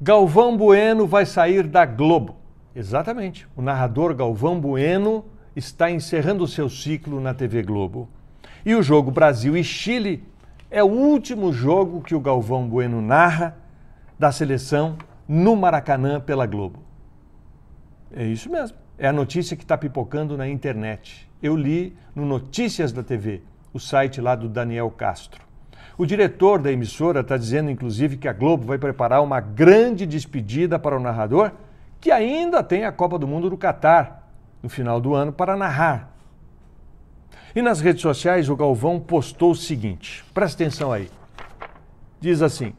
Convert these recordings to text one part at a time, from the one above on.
Galvão Bueno vai sair da Globo. Exatamente. O narrador Galvão Bueno está encerrando seu ciclo na TV Globo. E o jogo Brasil e Chile é o último jogo que o Galvão Bueno narra da seleção no Maracanã pela Globo. É isso mesmo. É a notícia que está pipocando na internet. Eu li no Notícias da TV, o site lá do Daniel Castro. O diretor da emissora está dizendo, inclusive, que a Globo vai preparar uma grande despedida para o narrador, que ainda tem a Copa do Mundo do Catar no final do ano para narrar. E nas redes sociais, o Galvão postou o seguinte: presta atenção aí. Diz assim: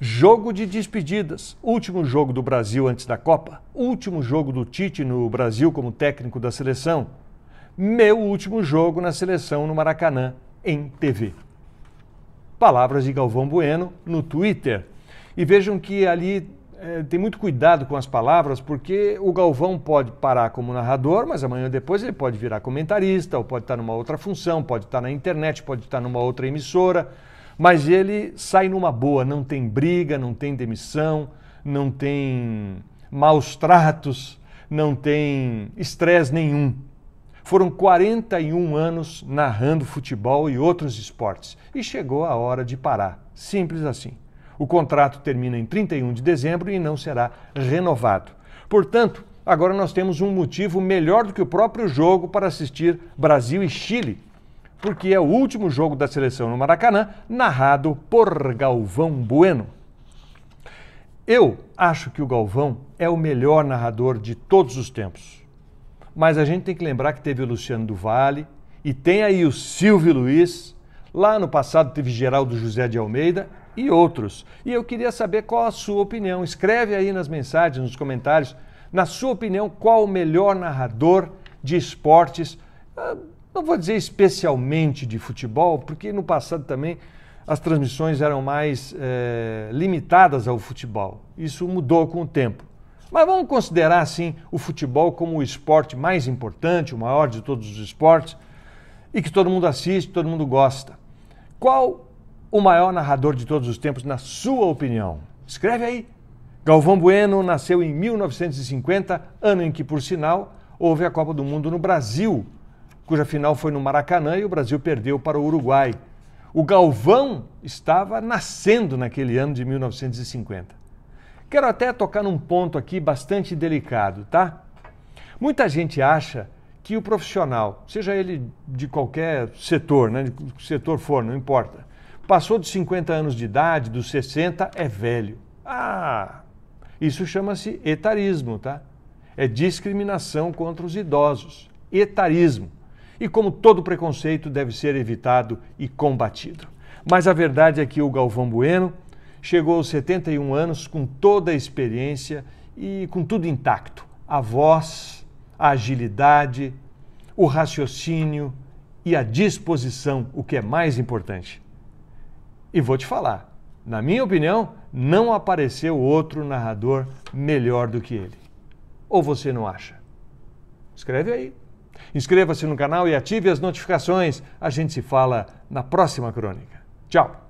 jogo de despedidas. Último jogo do Brasil antes da Copa. Último jogo do Tite no Brasil como técnico da seleção. Meu último jogo na seleção no Maracanã, em TV. Palavras de Galvão Bueno no Twitter. E vejam que ali é, tem muito cuidado com as palavras, porque o Galvão pode parar como narrador, mas amanhã ou depois ele pode virar comentarista, ou pode estar numa outra função, pode estar na internet, pode estar numa outra emissora. Mas ele sai numa boa, não tem briga, não tem demissão, não tem maus tratos, não tem estresse nenhum. Foram 41 anos narrando futebol e outros esportes e chegou a hora de parar. Simples assim. O contrato termina em 31 de dezembro e não será renovado. Portanto, agora nós temos um motivo melhor do que o próprio jogo para assistir Brasil e Chile, porque é o último jogo da seleção no Maracanã, narrado por Galvão Bueno. Eu acho que o Galvão é o melhor narrador de todos os tempos. Mas a gente tem que lembrar que teve o Luciano do Vale e tem aí o Silvio Luiz. Lá no passado teve Geraldo José de Almeida e outros. E eu queria saber qual a sua opinião. Escreve aí nas mensagens, nos comentários, na sua opinião, qual o melhor narrador de esportes. Ah, não vou dizer especialmente de futebol, porque no passado também as transmissões eram mais é, limitadas ao futebol. Isso mudou com o tempo. Mas vamos considerar assim o futebol como o esporte mais importante, o maior de todos os esportes e que todo mundo assiste, todo mundo gosta. Qual o maior narrador de todos os tempos na sua opinião? Escreve aí. Galvão Bueno nasceu em 1950, ano em que, por sinal, houve a Copa do Mundo no Brasil, cuja final foi no Maracanã e o Brasil perdeu para o Uruguai. O Galvão estava nascendo naquele ano de 1950. Quero até tocar num ponto aqui bastante delicado, tá? Muita gente acha que o profissional, seja ele de qualquer setor, né, de que setor for, não importa, passou dos 50 anos de idade, dos 60, é velho. Ah, isso chama-se etarismo, tá? É discriminação contra os idosos. Etarismo. E como todo preconceito deve ser evitado e combatido. Mas a verdade é que o Galvão Bueno Chegou aos 71 anos com toda a experiência e com tudo intacto: a voz, a agilidade, o raciocínio e a disposição, o que é mais importante. E vou te falar, na minha opinião, não apareceu outro narrador melhor do que ele. Ou você não acha? Escreve aí. Inscreva-se no canal e ative as notificações. A gente se fala na próxima crônica. Tchau!